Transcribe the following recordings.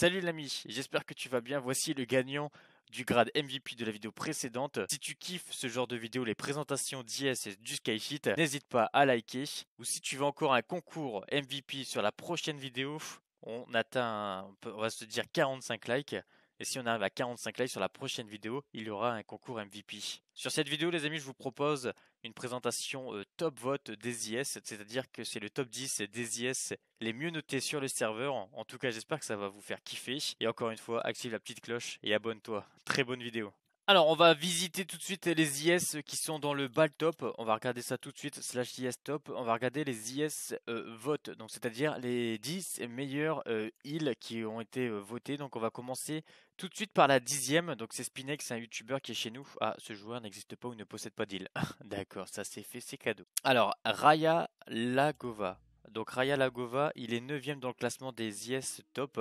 Salut l'ami, j'espère que tu vas bien. Voici le gagnant du grade MVP de la vidéo précédente. Si tu kiffes ce genre de vidéo, les présentations d'IS et du skyfit, n'hésite pas à liker. Ou si tu veux encore un concours MVP sur la prochaine vidéo, on atteint, on va se dire 45 likes. Et si on arrive à 45 likes sur la prochaine vidéo, il y aura un concours MVP. Sur cette vidéo, les amis, je vous propose une présentation euh, top vote des IS, c'est-à-dire que c'est le top 10 des IS les mieux notés sur le serveur. En, en tout cas, j'espère que ça va vous faire kiffer. Et encore une fois, active la petite cloche et abonne-toi. Très bonne vidéo. Alors, on va visiter tout de suite les IS qui sont dans le bal top. On va regarder ça tout de suite, slash IS top. On va regarder les IS euh, votes, donc c'est-à-dire les 10 meilleures îles euh, qui ont été euh, votés. votées. Donc, on va commencer tout de suite par la dixième. Donc, c'est Spinex, un youtubeur qui est chez nous. Ah, ce joueur n'existe pas ou ne possède pas d'île. D'accord, ça c'est fait, c'est cadeau. Alors, Raya Lagova. Donc, Raya Lagova, il est 9 dans le classement des IS top.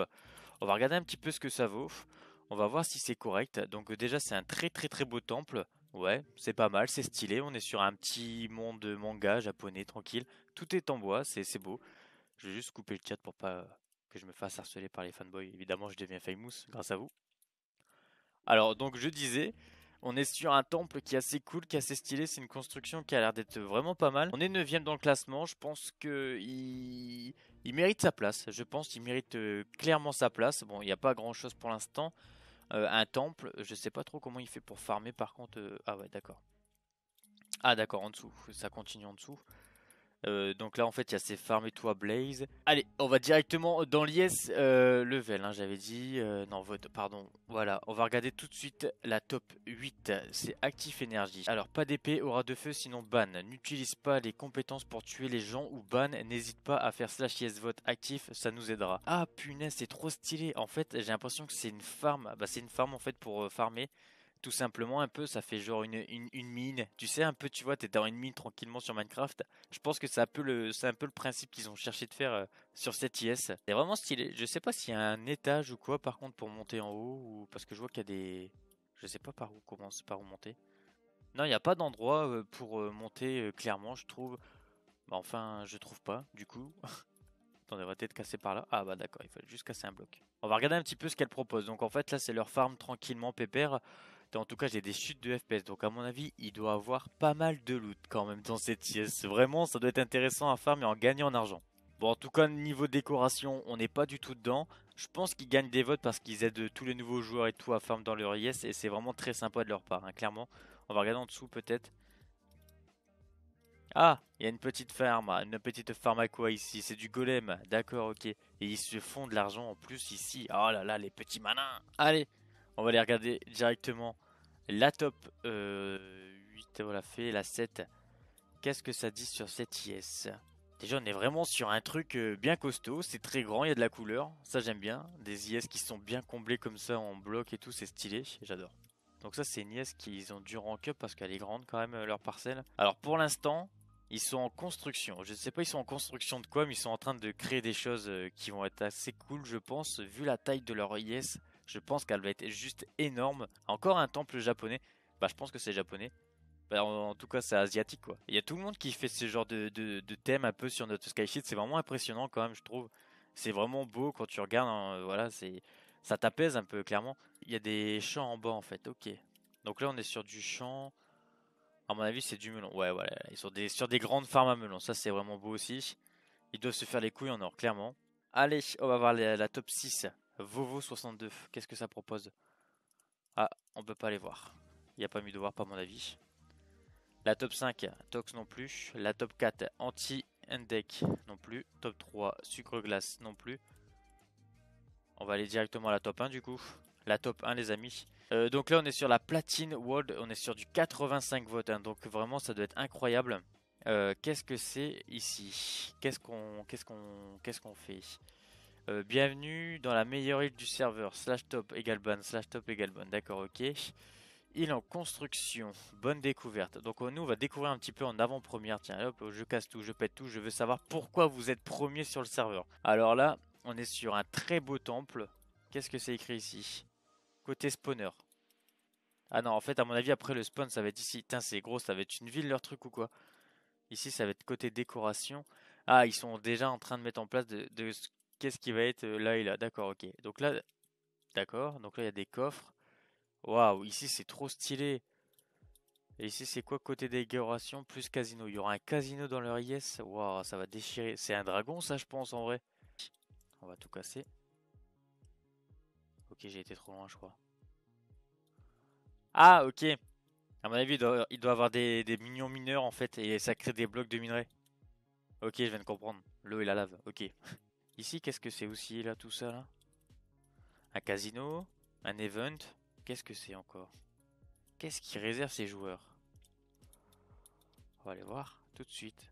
On va regarder un petit peu ce que ça vaut. On va voir si c'est correct. Donc euh, déjà c'est un très très très beau temple. Ouais, c'est pas mal, c'est stylé. On est sur un petit monde manga japonais tranquille. Tout est en bois, c'est beau. Je vais juste couper le chat pour pas que je me fasse harceler par les fanboys. Évidemment, je deviens famous grâce à vous. Alors donc je disais, on est sur un temple qui est assez cool, qui est assez stylé. C'est une construction qui a l'air d'être vraiment pas mal. On est 9 dans le classement. Je pense que il mérite sa place. Je pense qu'il mérite euh, clairement sa place. Bon, il n'y a pas grand chose pour l'instant. Euh, un temple, je sais pas trop comment il fait pour farmer par contre. Euh, ah ouais, d'accord. Ah d'accord, en dessous, ça continue en dessous. Euh, donc là en fait il y a ces farms et toi blaze. Allez, on va directement dans l'IS euh, level, hein, j'avais dit. Euh, non, vote, pardon. Voilà, on va regarder tout de suite la top 8. C'est actif énergie. Alors pas d'épée, aura de feu, sinon ban. N'utilise pas les compétences pour tuer les gens ou ban. N'hésite pas à faire slash yes vote actif, ça nous aidera. Ah punaise, c'est trop stylé. En fait, j'ai l'impression que c'est une farm. Bah c'est une farm en fait pour farmer tout simplement un peu, ça fait genre une, mine. Tu sais, un peu, tu vois, t'es dans une mine tranquillement sur Minecraft. Je pense que c'est un peu le, un peu le principe qu'ils ont cherché de faire euh, sur cette IS. C'est vraiment stylé. Je sais pas s'il y a un étage ou quoi, par contre, pour monter en haut, ou parce que je vois qu'il y a des, je sais pas par où commencer, par où monter. Non, il n'y a pas d'endroit euh, pour euh, monter clairement, je trouve. Bah, enfin, je trouve pas, du coup. Attendez, on va peut-être casser par là. Ah bah d'accord, il faut juste casser un bloc. On va regarder un petit peu ce qu'elle propose. Donc en fait, là, c'est leur farm tranquillement pépère. En tout cas, j'ai des chutes de FPS. Donc, à mon avis, il doit avoir pas mal de loot quand même dans cette yes Vraiment, ça doit être intéressant à farmer en gagnant en argent. Bon, en tout cas, niveau décoration, on n'est pas du tout dedans. Je pense qu'ils gagnent des votes parce qu'ils aident tous les nouveaux joueurs et tout à farm dans leur yes Et c'est vraiment très sympa de leur part, hein, clairement. On va regarder en dessous peut-être. Ah, il y a une petite ferme une petite farm à quoi ici C'est du golem, d'accord, ok. Et ils se font de l'argent en plus ici. Oh là là, les petits malins Allez, on va aller regarder directement la top 8, euh, voilà, fait la 7. Qu'est-ce que ça dit sur cette IS Déjà, on est vraiment sur un truc euh, bien costaud, c'est très grand, il y a de la couleur, ça j'aime bien. Des IS qui sont bien comblés comme ça en bloc et tout, c'est stylé, j'adore. Donc ça, c'est une IS qu'ils ont dû rank parce qu'elle est grande quand même, euh, leur parcelle. Alors pour l'instant, ils sont en construction. Je ne sais pas ils sont en construction de quoi, mais ils sont en train de créer des choses qui vont être assez cool, je pense, vu la taille de leur IS je pense qu'elle va être juste énorme. Encore un temple japonais. Bah, je pense que c'est japonais. Bah, en, tout cas, c'est asiatique, quoi. Il y a tout le monde qui fait ce genre de, thème un peu sur notre Skysheet. C'est vraiment impressionnant, quand même, je trouve. C'est vraiment beau quand tu regardes. Hein, voilà, ça t'apaise un peu, clairement. Il y a des champs en bas, en fait. Ok. Donc là, on est sur du champ. À mon avis, c'est du melon. Ouais, voilà. Ils sont sur des grandes farms à melon. Ça, c'est vraiment beau aussi. Ils doivent se faire les couilles en or, clairement. Allez, on va voir la top 6. Vovo 62, qu'est-ce que ça propose Ah, on peut pas les voir. Il n'y a pas mieux de voir, pas mon avis. La top 5, Tox non plus. La top 4, Anti-Endec non plus. Top 3, Sucre Glace non plus. On va aller directement à la top 1 du coup. La top 1 les amis. Euh, donc là on est sur la Platine World, on est sur du 85 votes. Hein. donc vraiment ça doit être incroyable. Euh, qu'est-ce que c'est ici qu'on ce qu'est-ce qu'on fait euh, bienvenue dans la meilleure île du serveur, slash top égal ban, slash top égal bonne. d'accord, ok. Île en construction, bonne découverte. Donc nous, on va découvrir un petit peu en avant-première. Tiens, hop, je casse tout, je pète tout, je veux savoir pourquoi vous êtes premier sur le serveur. Alors là, on est sur un très beau temple. Qu'est-ce que c'est écrit ici Côté spawner. Ah non, en fait, à mon avis, après le spawn, ça va être ici. Tiens, c'est gros, ça va être une ville, leur truc ou quoi Ici, ça va être côté décoration. Ah, ils sont déjà en train de mettre en place de, de qu'est-ce qui va être euh, là et là D'accord, ok. Donc là, d'accord. Donc là, il y a des coffres. Waouh, ici, c'est trop stylé. Et ici, c'est quoi côté décoration plus casino Il y aura un casino dans leur IS. Waouh, ça va déchirer. C'est un dragon, ça, je pense, en vrai. On va tout casser. Ok, j'ai été trop loin, je crois. Ah, ok. À mon avis, il doit, y avoir des, des minions mineurs, en fait. Et ça crée des blocs de minerais. Ok, je viens de comprendre. L'eau et la lave. Ok. Ici, qu'est-ce que c'est aussi, là, tout ça, là Un casino Un event Qu'est-ce que c'est encore Qu'est-ce qui réserve ces joueurs On va aller voir tout de suite.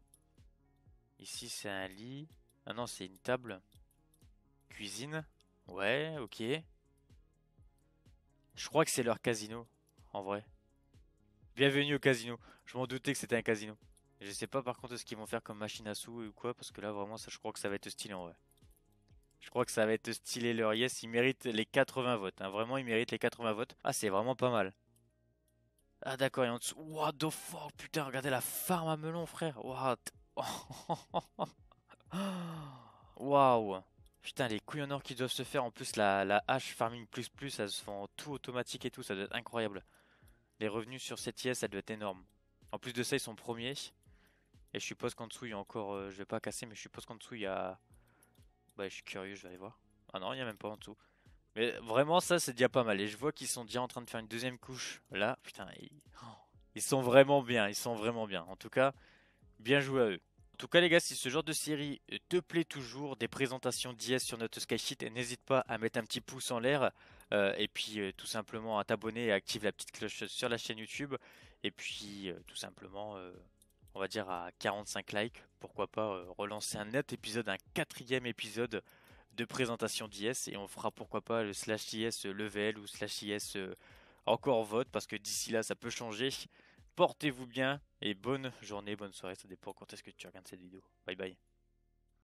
Ici, c'est un lit. Ah non, c'est une table. Cuisine. Ouais, ok. Je crois que c'est leur casino, en vrai. Bienvenue au casino. Je m'en doutais que c'était un casino. Je sais pas par contre ce qu'ils vont faire comme machine à sous ou quoi, parce que là, vraiment, ça, je crois que ça va être stylé en vrai. Je crois que ça va être stylé leur yes. ils méritent les 80 votes. Hein. Vraiment, ils méritent les 80 votes. Ah, c'est vraiment pas mal. Ah, d'accord. Et en dessous. What the fuck, putain. Regardez la farm à melon, frère. What. Waouh. Putain, les couilles en or qui doivent se faire. En plus, la, la hache farming plus plus, ça se fait tout automatique et tout. Ça doit être incroyable. Les revenus sur cette yes, ça doit être énorme. En plus de ça, ils sont premiers. Et je suppose qu'en dessous, il y a encore. Euh, je vais pas casser, mais je suppose qu'en dessous, il y a. Bah, je suis curieux, je vais aller voir. Ah non, il n'y a même pas en tout. Mais vraiment, ça, c'est déjà pas mal. Et je vois qu'ils sont déjà en train de faire une deuxième couche. Là, putain, oh, ils... sont vraiment bien. Ils sont vraiment bien. En tout cas, bien joué à eux. En tout cas, les gars, si ce genre de série te plaît toujours, des présentations d'IS sur notre Sky Sheet, n'hésite pas à mettre un petit pouce en l'air. Euh, et puis, euh, tout simplement, à t'abonner et active la petite cloche sur la chaîne YouTube. Et puis, euh, tout simplement on va dire à 45 likes, pourquoi pas euh, relancer un net épisode, un quatrième épisode de présentation d'IS et on fera pourquoi pas le slash IS euh, level ou slash IS euh, encore vote parce que d'ici là ça peut changer. Portez-vous bien et bonne journée, bonne soirée, ça dépend quand est-ce que tu regardes cette vidéo. Bye bye.